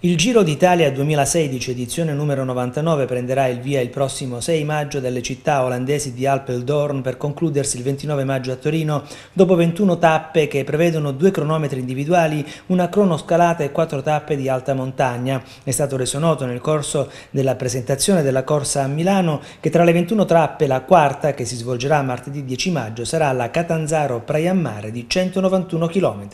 Il Giro d'Italia 2016, edizione numero 99, prenderà il via il prossimo 6 maggio dalle città olandesi di Alpeldoorn per concludersi il 29 maggio a Torino, dopo 21 tappe che prevedono due cronometri individuali, una cronoscalata e quattro tappe di alta montagna. È stato reso noto nel corso della presentazione della corsa a Milano che tra le 21 tappe la quarta, che si svolgerà martedì 10 maggio, sarà la Catanzaro-Praiammare di 191 km.